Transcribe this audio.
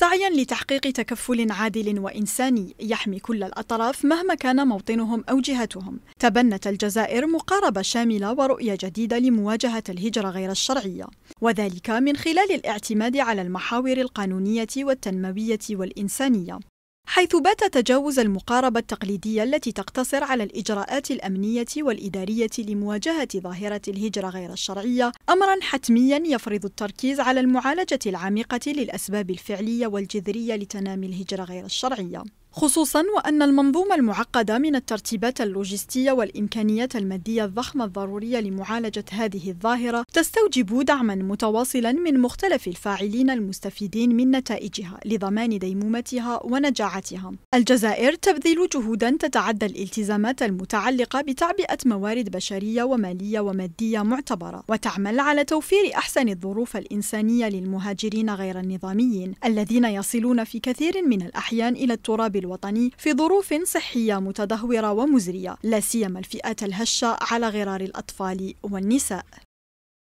سعيا لتحقيق تكفل عادل وإنساني يحمي كل الأطراف مهما كان موطنهم أو جهتهم تبنت الجزائر مقاربة شاملة ورؤية جديدة لمواجهة الهجرة غير الشرعية وذلك من خلال الاعتماد على المحاور القانونية والتنموية والإنسانية حيث بات تجاوز المقاربة التقليدية التي تقتصر على الإجراءات الأمنية والإدارية لمواجهة ظاهرة الهجرة غير الشرعية أمرا حتميا يفرض التركيز على المعالجة العميقة للأسباب الفعلية والجذرية لتنامي الهجرة غير الشرعية خصوصا وأن المنظومة المعقدة من الترتيبات اللوجستية والامكانيات المادية الضخمة الضرورية لمعالجة هذه الظاهرة تستوجب دعما متواصلا من مختلف الفاعلين المستفيدين من نتائجها لضمان ديمومتها ونجاعتها. الجزائر تبذل جهودا تتعدى الالتزامات المتعلقة بتعبئة موارد بشرية ومالية ومادية معتبرة وتعمل على توفير أحسن الظروف الإنسانية للمهاجرين غير النظاميين الذين يصلون في كثير من الأحيان إلى التراب الوطني في ظروف صحية متدهورة ومزرية لا سيما الفئات الهشة على غرار الأطفال والنساء